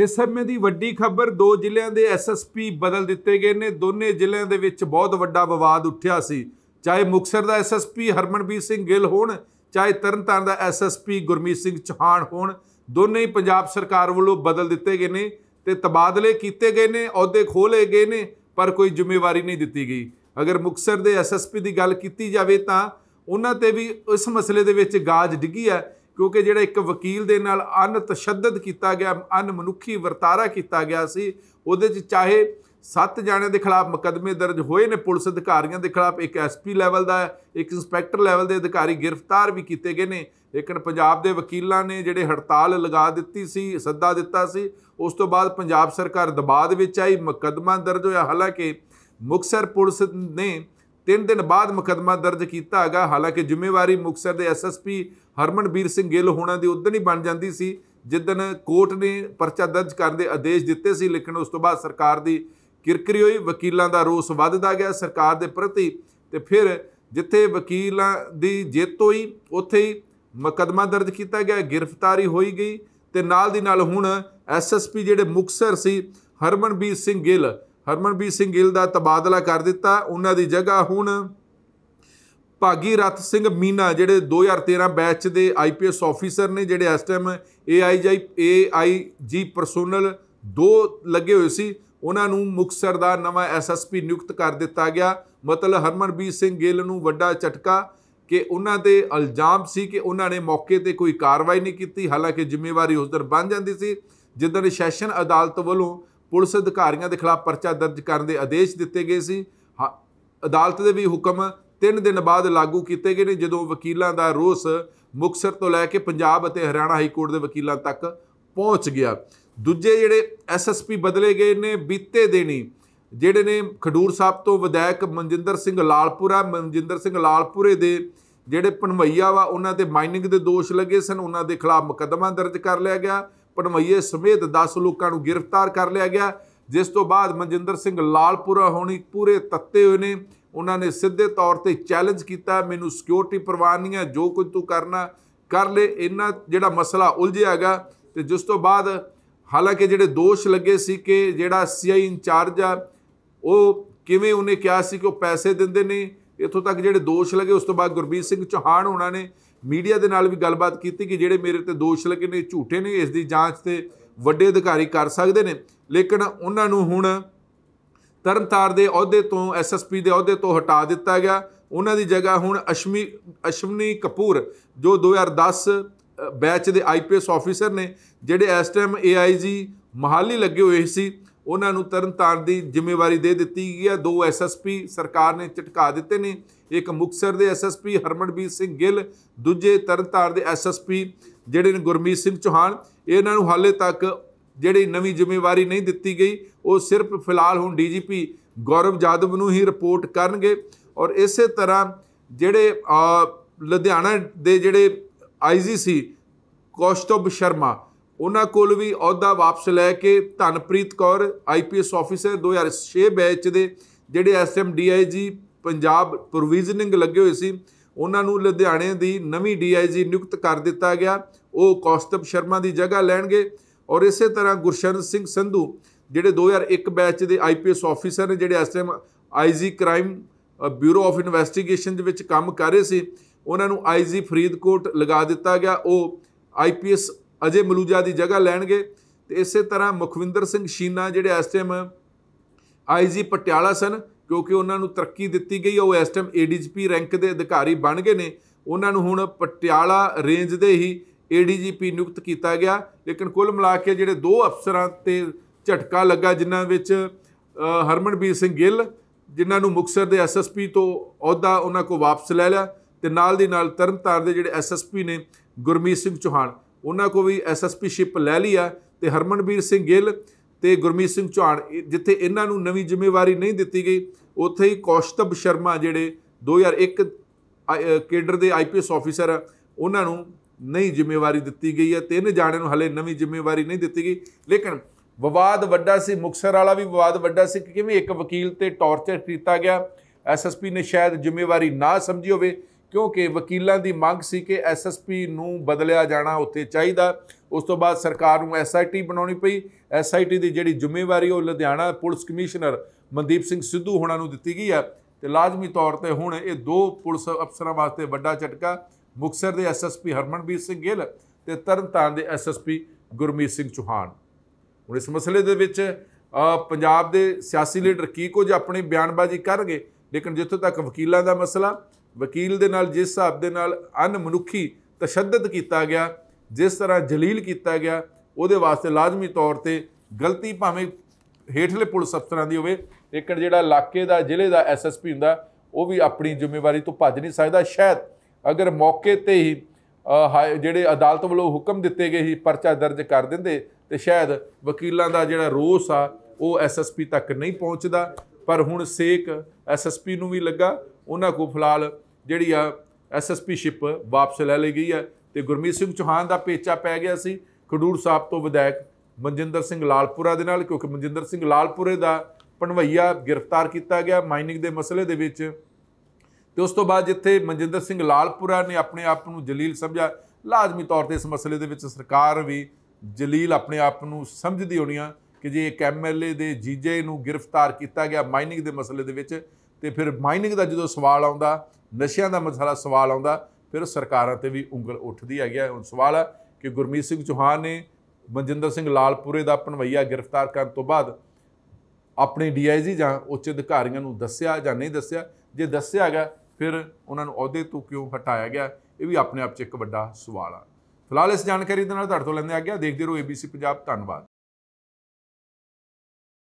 ਇਸ ਸਮੇਂ ਦੀ ਵੱਡੀ ਖਬਰ ਦੋ ਜ਼ਿਲ੍ਹਿਆਂ ਦੇ ਐਸਐਸਪੀ ਬਦਲ ਦਿੱਤੇ ਗਏ ਨੇ ਦੋਨੇ ਜ਼ਿਲ੍ਹਿਆਂ ਦੇ ਵਿੱਚ ਬਹੁਤ ਵੱਡਾ ਵਿਵਾਦ ਉੱਠਿਆ ਸੀ ਚਾਹੇ ਮੁਕਸਰ ਦਾ ਐਸਐਸਪੀ ਹਰਮਨਪ੍ਰੀਤ ਸਿੰਘ ਗਿੱਲ ਹੋਣ ਚਾਹੇ ਤਰਨਤਾਰਨ ਦਾ ਐਸਐਸਪੀ ਗੁਰਮੀਤ ਸਿੰਘ ਚੌਹਾਨ ਹੋਣ ਦੋਨੇ ਹੀ ਪੰਜਾਬ ਸਰਕਾਰ ਵੱਲੋਂ ਬਦਲ ਦਿੱਤੇ ਗਏ ਨੇ ਤੇ ਤਬਾਦਲੇ ਕੀਤੇ ਗਏ ਨੇ ਅਹੁਦੇ ਖੋਲੇ ਗਏ ਨੇ ਪਰ ਕੋਈ ਜ਼ਿੰਮੇਵਾਰੀ ਨਹੀਂ ਦਿੱਤੀ ਗਈ ਅਗਰ ਮੁਕਸਰ ਦੇ ਐਸਐਸਪੀ ਦੀ ਗੱਲ ਕੀਤੀ ਜਾਵੇ ਤਾਂ ਉਹਨਾਂ ਤੇ ਵੀ ਇਸ ਮਸਲੇ ਦੇ ਵਿੱਚ ਗਾਜ ਡਿੱਗੀ ਹੈ ਕਿਉਂਕਿ ਜਿਹੜਾ ਇੱਕ ਵਕੀਲ ਦੇ ਨਾਲ ਅਨ ਤਸ਼ੱਦਦ ਕੀਤਾ ਗਿਆ ਅਨ ਮਨੁੱਖੀ ਵਰਤਾਰਾ ਕੀਤਾ ਗਿਆ ਸੀ ਉਹਦੇ 'ਚ ਚਾਹੇ ਸੱਤ ਜਾਣਿਆਂ ਦੇ ਖਿਲਾਫ ਮੁਕਦਮੇ ਦਰਜ ਹੋਏ ਨੇ ਪੁਲਿਸ ਅਧਿਕਾਰੀਆਂ ਦੇ ਖਿਲਾਫ ਇੱਕ ਐਸਪੀ ਲੈਵਲ ਦਾ ਇੱਕ ਇਨਸਪੈਕਟਰ ਲੈਵਲ ਦੇ ਅਧਿਕਾਰੀ ਗ੍ਰਿਫਤਾਰ ਵੀ ਕੀਤੇ ਗਏ ਨੇ ਲੇਕਿਨ ਪੰਜਾਬ ਦੇ ਵਕੀਲਾਂ ਨੇ ਜਿਹੜੇ ਹੜਤਾਲ ਲਗਾ ਦਿੱਤੀ ਸੀ ਸੱਦਾ ਦਿੱਤਾ ਸੀ ਉਸ ਤੋਂ ਬਾਅਦ ਪੰਜਾਬ ਸਰਕਾਰ ਦਬਾਅ ਦੇ ਵਿੱਚ ਆਈ ਮੁਕਦਮਾ ਦਰਜ ਹੋਇਆ ਹਾਲਾਂਕਿ ਮੁਕਸਰ ਪੁਲਿਸ ਨੇ ਤਿੰਨ ਦਿਨ ਬਾਅਦ ਮੁਕਦਮਾ ਦਰਜ ਕੀਤਾ ਹੈਗਾ ਹਾਲਾਂਕਿ ਜ਼ਿੰਮੇਵਾਰੀ ਮੁਕਸਰ ਦੇ ਐਸਐਸਪੀ ਹਰਮਨਬੀਰ ਸਿੰਘ ਗਿੱਲ ਹੋਣਾ ਦੀ ਉਦੋਂ ਹੀ ਬਣ ਜਾਂਦੀ ਸੀ ਜਿੱਦਨ ਕੋਰਟ ਨੇ ਪਰਚਾ ਦਰਜ ਕਰਨ ਦੇ ਆਦੇਸ਼ ਦਿੱਤੇ ਸੀ ਲੇਕਿਨ ਉਸ ਤੋਂ ਬਾਅਦ ਸਰਕਾਰ ਦੀ ਕਿਰਕਰੀ ਹੋਈ ਵਕੀਲਾਂ ਦਾ ਰੋਸ ਵੱਧਦਾ ਗਿਆ ਸਰਕਾਰ ਦੇ ਪ੍ਰਤੀ ਤੇ ਫਿਰ ਜਿੱਥੇ ਵਕੀਲਾਂ ਦੀ ਜਿੱਤ ਹੋਈ ਉੱਥੇ ਹੀ ਮੁਕਦਮਾ ਦਰਜ ਕੀਤਾ ਗਿਆ ਗ੍ਰਿਫਤਾਰੀ ਹੋਈ ਗਈ ਤੇ ਨਾਲ ਦੀ ਨਾਲ ਹੁਣ ਐਸਐਸਪੀ ਜਿਹੜੇ ਮੁਕਸਰ ਸੀ ਹਰਮਨਬੀਰ ਸਿੰਘ ਗਿੱਲ ਹਰਮਨਬੀਰ ਸਿੰਘ ਗਿੱਲ ਦਾ ਤਬਾਦਲਾ ਕਰ ਦਿੱਤਾ ਉਹਨਾਂ ਦੀ ਜਗ੍ਹਾ ਹੁਣ ਭਾਗੀ ਰਤ ਸਿੰਘ ਮੀਨਾ ਜਿਹੜੇ 2013 ਬੈਚ ਦੇ ਆਈਪੀਐਸ ਆਫੀਸਰ ਨੇ ਜਿਹੜੇ ਇਸ ਟਾਈਮ ਏਆਈਜੀ ਏਆਈਜੀ ਪਰਸੋਨਲ ਦੋ ਲੱਗੇ ਹੋਏ ਸੀ ਉਹਨਾਂ ਨੂੰ ਮੁਕਸਰ ਦਾ ਨਵਾਂ ਐਸਐਸਪੀ ਨਿਯੁਕਤ ਕਰ ਦਿੱਤਾ ਗਿਆ ਮਤਲਬ ਹਰਮਨਬੀਰ ਸਿੰਘ ਗਿੱਲ ਨੂੰ ਵੱਡਾ ਝਟਕਾ ਕਿ ਉਹਨਾਂ ਤੇ ਇਲਜ਼ਾਮ ਸੀ ਕਿ ਉਹਨਾਂ ਨੇ ਮੌਕੇ ਤੇ ਕੋਈ ਕਾਰਵਾਈ ਨਹੀਂ ਕੀਤੀ ਹਾਲਾਂਕਿ ਜ਼ਿੰਮੇਵਾਰੀ ਉਸ ਦਰ ਬਣ ਜਾਂਦੀ ਸੀ ਜਿੱਦਣ ਸੈਸ਼ਨ ਅਦਾਲਤ ਵੱਲੋਂ ਪੁਲਿਸ ਅਧਿਕਾਰੀਆਂ ਦੇ ਖਿਲਾਫ ਪਰਚਾ ਦਰਜ ਕਰਨ ਦੇ ਆਦੇਸ਼ ਦਿੱਤੇ ਗਏ ਸੀ ਅਦਾਲਤ ਦੇ ਵੀ ਹੁਕਮ 3 ਦਿਨ ਬਾਅਦ ਲਾਗੂ ਕੀਤੇ ਗਏ ਨੇ ਜਦੋਂ ਵਕੀਲਾਂ ਦਾ ਰੋਸ ਮੁਕਸਰ ਤੋਂ ਲੈ ਕੇ ਪੰਜਾਬ ਅਤੇ ਹਰਿਆਣਾ ਹਾਈ ਕੋਰਟ ਦੇ ਵਕੀਲਾਂ ਤੱਕ ਪਹੁੰਚ ਗਿਆ ਦੂਜੇ ਜਿਹੜੇ ਐਸਐਸਪੀ ਬਦਲੇ ਗਏ ਨੇ ਬੀਤੇ ਦੇਣੀ ਜਿਹੜੇ ਨੇ ਖਡੂਰ ਸਾਹਿਬ ਤੋਂ ਵਿਧਾਇਕ ਮਨਜਿੰਦਰ ਸਿੰਘ ਲਾਲਪੁਰਾ ਮਨਜਿੰਦਰ ਸਿੰਘ ਲਾਲਪੁਰੇ ਦੇ ਜਿਹੜੇ ਪਨਮਈਆ ਵਾ ਉਹਨਾਂ ਤੇ ਮਾਈਨਿੰਗ ਦੇ ਦੋਸ਼ ਲੱਗੇ ਸਨ ਉਹਨਾਂ ਦੇ ਖਿਲਾਫ ਮੁਕੱਦਮਾ ਦਰਜ ਕਰ ਲਿਆ ਗਿਆ ਪਨਵਈਏ ਸਮੇਤ 10 ਲੋਕਾਂ ਨੂੰ ਗ੍ਰਿਫਤਾਰ ਕਰ ਲਿਆ ਗਿਆ ਜਿਸ ਤੋਂ ਬਾਅਦ ਮਨਜਿੰਦਰ ਸਿੰਘ ਲਾਲਪੁਰਾ ਹੋਣੀ ਪੂਰੇ ਤੱਤੇ ਹੋਏ ਨੇ ਉਹਨਾਂ ਨੇ ਸਿੱਧੇ ਤੌਰ ਤੇ ਚੈਲੰਜ ਕੀਤਾ ਮੈਨੂੰ ਸਿਕਿਉਰਿਟੀ ਪ੍ਰਵਾਨੀਆਂ ਜੋ ਕੁਝ ਤੂੰ ਕਰਨਾ ਕਰ ਲੈ ਇਹਨਾਂ ਜਿਹੜਾ ਮਸਲਾ ਉਲਝਿਆ ਹੈਗਾ ਤੇ ਜਿਸ ਤੋਂ ਬਾਅਦ ਹਾਲਾਂਕਿ ਜਿਹੜੇ ਦੋਸ਼ ਲੱਗੇ ਸੀ ਕਿ ਜਿਹੜਾ ਸੀਆਈ ਇੰਚਾਰਜ ਆ ਉਹ ਕਿਵੇਂ ਉਹਨੇ ਕਿਹਾ ਸੀ ਕਿ ਉਹ ਪੈਸੇ ਦਿੰਦੇ ਨੇ ਇਥੋਂ ਤੱਕ ਜਿਹੜੇ ਦੋਸ਼ ਲੱਗੇ ਉਸ ਤੋਂ ਬਾਅਦ ਗੁਰਬੀਰ ਸਿੰਘ ਚੌਹਾਨ ਹੋਣਾ ਨੇ ਮੀਡੀਆ ਦੇ ਨਾਲ ਵੀ ਗੱਲਬਾਤ ਕੀਤੀ ਕਿ ਜਿਹੜੇ ਮੇਰੇ ਤੇ ਦੋਸ਼ ਲੱਗੇ ਨੇ ਝੂਠੇ ਨੇ ਇਸ ਦੀ ਜਾਂਚ ਤੇ ਵੱਡੇ ਅਧਿਕਾਰੀ ਕਰ ਸਕਦੇ ਨੇ ਲੇਕਿਨ ਉਹਨਾਂ ਨੂੰ ਹੁਣ ਤਰਨਤਾਰ ਦੇ ਅਹੁਦੇ ਤੋਂ ਐਸਐਸਪੀ ਦੇ ਅਹੁਦੇ ਤੋਂ ਹਟਾ ਦਿੱਤਾ ਗਿਆ ਉਹਨਾਂ ਦੀ ਜਗ੍ਹਾ ਹੁਣ ਅਸ਼ਮੀ ਅਸ਼ਮਨੀ ਕਪੂਰ ਜੋ 2010 ਬੈਚ ਦੇ ਆਈਪੀਐਸ ਆਫੀਸਰ ਨੇ ਜਿਹੜੇ ਇਸ ਟਾਈਮ ਏਆਈਜੀ ਮਹਾਲੀ ਲੱਗੇ ਹੋਏ ਸੀ ਉਹਨਾਂ ਨੂੰ ਤਰਨਤਾਰਨ ਦੀ ਜ਼ਿੰਮੇਵਾਰੀ ਦੇ ਦਿੱਤੀ ਗਈ ਹੈ ਦੋ ਐਸਐਸਪੀ ਸਰਕਾਰ ਨੇ ਝਟਕਾ ਦਿੱਤੇ ਨੇ ਇੱਕ ਮੁਕਸਰ ਦੇ ਐਸਐਸਪੀ ਹਰਮਨਬੀਰ ਸਿੰਘ ਗਿੱਲ ਦੂਜੇ ਤਰਨਤਾਰਨ ਦੇ ਐਸਐਸਪੀ ਜਿਹੜੇ ਨੇ ਗੁਰਮੀਤ ਸਿੰਘ ਚੋਹਾਨ ਇਹਨਾਂ ਨੂੰ ਹਾਲੇ ਤੱਕ ਜਿਹੜੀ ਨਵੀਂ ਜ਼ਿੰਮੇਵਾਰੀ ਨਹੀਂ ਦਿੱਤੀ ਗਈ ਉਹ ਸਿਰਫ ਫਿਲਹਾਲ ਹੁਣ ਡੀਜੀਪੀ ਗੌਰਵ ਜਾਦਵ ਨੂੰ ਹੀ ਰਿਪੋਰਟ ਕਰਨਗੇ ਔਰ ਇਸੇ ਤਰ੍ਹਾਂ ਜਿਹੜੇ ਲੁਧਿਆਣਾ ਦੇ ਜਿਹੜੇ ਆਈਜੀਸੀ ਕੌਸ਼ਤਵ ਸ਼ਰਮਾ ਉਹਨਾਂ ਕੋਲ ਵੀ ਅਹੁਦਾ ਵਾਪਸ ਲੈ ਕੇ Dhanpreet Kaur IPS officer 2006 batch ਦੇ ਜਿਹੜੇ ਐਸਐਮ ਡੀਆਈਜੀ ਪੰਜਾਬ ਪ੍ਰੋਵੀਜ਼ਨਿੰਗ ਲੱਗੇ ਹੋਏ ਸੀ ਉਹਨਾਂ ਨੂੰ ਲੁਧਿਆਣੇ ਦੀ ਨਵੀਂ ਡੀਆਈਜੀ ਨਿਯੁਕਤ ਕਰ ਦਿੱਤਾ ਗਿਆ ਉਹ ਕੌਸਤਬ ਸ਼ਰਮਾ ਦੀ ਜਗ੍ਹਾ ਲੈਣਗੇ ਔਰ ਇਸੇ ਤਰ੍ਹਾਂ ਗੁਰਸ਼ਰਨ ਸਿੰਘ ਸੰਧੂ ਜਿਹੜੇ 2001 ਬੈਚ ਦੇ ਆਈਪੀਐਸ ਆਫੀਸਰ ਨੇ ਜਿਹੜੇ SM IG crime bureau of investigation ਦੇ ਵਿੱਚ ਕੰਮ ਕਰ ਰਹੇ ਸੀ ਉਹਨਾਂ ਨੂੰ ਆਈਜੀ ਫਰੀਦਕੋਟ ਲਗਾ ਦਿੱਤਾ ਗਿਆ ਉਹ ਆਈਪੀਐਸ ਅਜੇ ਮਲੂਜਾ ਦੀ ਜਗ੍ਹਾ ਲੈਣਗੇ ਤੇ ਇਸੇ ਤਰ੍ਹਾਂ ਮੁਖਵਿੰਦਰ ਸਿੰਘ ਸ਼ੀਨਾ ਜਿਹੜੇ ਇਸ ਟਾਈਮ ਆਈਜੀ ਪਟਿਆਲਾ ਸਨ ਕਿਉਂਕਿ ਉਹਨਾਂ ਨੂੰ ਤਰੱਕੀ ਦਿੱਤੀ ਗਈ ਉਹ ਇਸ ਟਾਈਮ ਏਡੀਜੀਪੀ ਰੈਂਕ ਦੇ ਅਧਿਕਾਰੀ ਬਣ ਗਏ ਨੇ ਉਹਨਾਂ ਨੂੰ ਹੁਣ ਪਟਿਆਲਾ ਰੇਂਜ ਦੇ ਹੀ ਏਡੀਜੀਪੀ ਨਿਯੁਕਤ ਕੀਤਾ ਗਿਆ ਲੇਕਿਨ ਕੁੱਲ ਮਿਲਾ ਕੇ ਜਿਹੜੇ ਦੋ ਅਫਸਰਾਂ ਤੇ ਝਟਕਾ ਲੱਗਾ ਜਿਨ੍ਹਾਂ ਵਿੱਚ ਹਰਮਨਬੀਰ ਸਿੰਘ ਗਿੱਲ ਜਿਨ੍ਹਾਂ ਨੂੰ ਮੁਕਸਰ ਦੇ ਐਸਐਸਪੀ ਤੋਂ ਅਹੁਦਾ ਉਹਨਾਂ ਕੋ ਵਾਪਸ ਲੈ ਲਿਆ ਤੇ ਨਾਲ ਦੀ ਨਾਲ ਤਰਨਤਾਰ ਦੇ ਜਿਹੜੇ ਐਸਐਸਪੀ ਨੇ ਗੁਰਮੀਤ ਸਿੰਘ ਚੋਹਾਨ ਉਹਨਾਂ ਕੋ ਵੀ ਐਸਐਸਪੀ ਸ਼ਿਪ ਲੈ ਲਈ ਆ ਤੇ ਹਰਮਨਵੀਰ ਸਿੰਘ ਗਿੱਲ ਤੇ ਗੁਰਮੀਤ ਸਿੰਘ ਚੌਹਾਨ ਜਿੱਥੇ ਇਹਨਾਂ ਨੂੰ ਨਵੀਂ ਜ਼ਿੰਮੇਵਾਰੀ ਨਹੀਂ ਦਿੱਤੀ ਗਈ ਉੱਥੇ ਹੀ ਕੌਸ਼ਤਬ ਸ਼ਰਮਾ ਜਿਹੜੇ 2001 ਕੇਡਰ ਦੇ ਆਈਪੀਐਸ ਆਫੀਸਰ ਆ ਉਹਨਾਂ ਨੂੰ ਨਹੀਂ ਜ਼ਿੰਮੇਵਾਰੀ ਦਿੱਤੀ ਗਈ ਹੈ ਤਿੰਨ ਜਾਣਿਆਂ ਨੂੰ ਹਲੇ ਨਵੀਂ ਜ਼ਿੰਮੇਵਾਰੀ ਨਹੀਂ ਦਿੱਤੀ ਗਈ ਲੇਕਿਨ ਵਿਵਾਦ ਵੱਡਾ ਸੀ ਮੁਕਸਰ ਵਾਲਾ ਵੀ ਵਿਵਾਦ ਵੱਡਾ ਸੀ ਕਿ ਕਿਵੇਂ ਇੱਕ ਵਕੀਲ ਤੇ ਟੌਰਚਰ ਕੀਤਾ ਗਿਆ ਐਸਐਸਪੀ ਨੇ ਸ਼ਾਇਦ ਜ਼ਿੰਮੇਵਾਰੀ ਨਾ ਸਮਝੀ ਹੋਵੇ ਕਿਉਂਕਿ ਵਕੀਲਾਂ ਦੀ ਮੰਗ ਸੀ ਕਿ ਐਸਐਸਪੀ ਨੂੰ ਬਦਲਿਆ ਜਾਣਾ ਉੱਥੇ ਚਾਹੀਦਾ ਉਸ ਤੋਂ ਬਾਅਦ ਸਰਕਾਰ ਨੂੰ ਐਸਆਈਟੀ ਬਣਾਉਣੀ ਪਈ ਐਸਆਈਟੀ ਦੀ ਜਿਹੜੀ ਜ਼ਿੰਮੇਵਾਰੀ ਉਹ ਲੁਧਿਆਣਾ ਪੁਲਿਸ ਕਮਿਸ਼ਨਰ ਮਨਦੀਪ ਸਿੰਘ ਸਿੱਧੂ ਹੋਣਾ ਨੂੰ ਦਿੱਤੀ ਗਈ ਹੈ ਤੇ ਲਾਜ਼ਮੀ ਤੌਰ ਤੇ ਹੁਣ ਇਹ ਦੋ ਪੁਲਿਸ ਅਫਸਰਾਂ ਵਾਸਤੇ ਵੱਡਾ ਝਟਕਾ ਮੁਕਸਰ ਦੇ ਐਸਐਸਪੀ ਹਰਮਨਬੀਰ ਸਿੰਘ ਗਿੱਲ ਤੇ ਤਰਨਤਾਰਨ ਦੇ ਐਸਐਸਪੀ ਗੁਰਮੀਤ ਸਿੰਘ ਚੋਹਾਨ ਹੁਣ ਇਸ ਮਸਲੇ ਦੇ ਵਿੱਚ ਪੰਜਾਬ ਦੇ ਸਿਆਸੀ ਲੀਡਰ ਕੀ ਕੁਝ ਆਪਣੀ ਬਿਆਨਬਾਜ਼ੀ ਕਰਨਗੇ ਲੇਕਿਨ ਜਿੱਥੋਂ ਤੱਕ ਵਕੀਲਾਂ ਦਾ ਮਸਲਾ ਵਕੀਲ ਦੇ ਨਾਲ ਜਿਸ ਹਿਸਾਬ ਦੇ ਨਾਲ ਅਨਮਨੁੱਖੀ ਤਸ਼ੱਦਦ ਕੀਤਾ ਗਿਆ ਜਿਸ ਤਰ੍ਹਾਂ ਜਲੀਲ ਕੀਤਾ ਗਿਆ ਉਹਦੇ ਵਾਸਤੇ ਲਾਜ਼ਮੀ ਤੌਰ ਤੇ ਗਲਤੀ ਭਾਵੇਂ ਹੇਠਲੇ ਪੁਲਿਸ ਅਫਸਰਾਂ ਦੀ ਹੋਵੇ ਇੱਕ ਜਿਹੜਾ ਇਲਾਕੇ ਦਾ ਜ਼ਿਲ੍ਹੇ ਦਾ ਐਸਐਸਪੀ ਹੁੰਦਾ ਉਹ ਵੀ ਆਪਣੀ ਜ਼ਿੰਮੇਵਾਰੀ ਤੋਂ ਭੱਜ ਨਹੀਂ ਸਕਦਾ ਸ਼ਾਇਦ ਅਗਰ ਮੌਕੇ ਤੇ ਹੀ ਜਿਹੜੇ ਅਦਾਲਤ ਵੱਲੋਂ ਹੁਕਮ ਦਿੱਤੇ ਗਏ ਸੀ ਪਰਚਾ ਦਰਜ ਕਰ ਦਿੰਦੇ ਤੇ ਸ਼ਾਇਦ ਵਕੀਲਾਂ ਦਾ ਜਿਹੜਾ ਰੋਸ ਆ ਉਹ ਐਸਐਸਪੀ ਤੱਕ ਨਹੀਂ ਪਹੁੰਚਦਾ ਪਰ ਹੁਣ ਸੇਕ ਐਸਐਸਪੀ ਨੂੰ ਵੀ ਲੱਗਾ ਉਹਨਾਂ ਕੋ ਫਿਲਹਾਲ ਜਿਹੜੀ ਆ ਐਸਐਸਪੀ ਸ਼ਿਪ ਵਾਪਸ ਲੈ ਲਈ ਗਈ ਹੈ ਤੇ ਗੁਰਮੀਤ ਸਿੰਘ ਚੌਹਾਨ ਦਾ ਪੇਚਾ ਪੈ ਗਿਆ ਸੀ ਖਡੂਰ ਸਾਹਿਬ ਤੋਂ ਵਿਧਾਇਕ ਮਨਜਿੰਦਰ ਸਿੰਘ ਲਾਲਪੁਰਾ ਦੇ ਨਾਲ ਕਿਉਂਕਿ ਮਨਜਿੰਦਰ ਸਿੰਘ ਲਾਲਪੁਰੇ ਦਾ ਪਣਵਈਆ ਗ੍ਰਿਫਤਾਰ ਕੀਤਾ ਗਿਆ ਮਾਈਨਿੰਗ ਦੇ ਮਸਲੇ ਦੇ ਵਿੱਚ ਤੇ ਉਸ ਤੋਂ ਬਾਅਦ ਜਿੱਥੇ ਮਨਜਿੰਦਰ ਸਿੰਘ ਲਾਲਪੁਰਾ ਨੇ ਆਪਣੇ ਆਪ ਨੂੰ ਜਲੀਲ ਸਮਝਿਆ ਲਾਜ਼ਮੀ ਤੌਰ ਤੇ ਇਸ ਮਸਲੇ ਦੇ ਵਿੱਚ ਸਰਕਾਰ ਵੀ ਜਲੀਲ ਆਪਣੇ ਆਪ ਨੂੰ ਸਮਝਦੀ ਹੋਣੀ ਆ ਕਿ ਜੇ ਇੱਕ ਐਮਐਲਏ ਦੇ ਜੀਜੇ ਨੂੰ ਗ੍ਰਿਫਤਾਰ ਕੀਤਾ ਗਿਆ ਮਾਈਨਿੰਗ ਦੇ ਮਸਲੇ ਦੇ ਵਿੱਚ ਤੇ ਫਿਰ ਮਾਈਨਿੰਗ ਦਾ ਜਦੋਂ ਸਵਾਲ ਆਉਂਦਾ ਨਸ਼ਿਆਂ ਦਾ ਮਸਲਾ ਸਵਾਲ ਆਉਂਦਾ ਫਿਰ ਸਰਕਾਰਾਂ ਤੇ ਵੀ ਉਂਗਲ ਉੱਠਦੀ ਹੈ ਗਿਆ ਹੁਣ ਸਵਾਲ ਹੈ ਕਿ ਗੁਰਮੀਤ ਸਿੰਘ ਚੋਹਾਨ ਨੇ ਮਨਜਿੰਦਰ ਸਿੰਘ ਲਾਲਪੁਰੇ ਦਾ ਪਨਵਈਆ ਗ੍ਰਿਫਤਾਰ ਕਰਨ ਤੋਂ ਬਾਅਦ ਆਪਣੇ ਡੀਆਈਜੀ ਜਾਂ ਉੱਚ ਅਧਿਕਾਰੀਆਂ ਨੂੰ ਦੱਸਿਆ ਜਾਂ ਨਹੀਂ ਦੱਸਿਆ ਜੇ ਦੱਸਿਆ ਗਿਆ ਫਿਰ ਉਹਨਾਂ ਨੂੰ ਅਹੁਦੇ ਤੋਂ ਕਿਉਂ ਹਟਾਇਆ ਗਿਆ ਇਹ ਵੀ ਆਪਣੇ ਆਪ 'ਚ ਇੱਕ ਵੱਡਾ ਸਵਾਲ ਆ ਫਿਲਹਾਲ ਇਸ ਜਾਣਕਾਰੀ ਦੇ ਨਾਲ ਤੁਹਾਡੇ ਤੋਂ ਲੈਂਦੇ ਆ ਗਿਆ ਦੇਖਦੇ ਰਹੋ ABC ਪੰਜਾਬ ਧੰਨਵਾਦ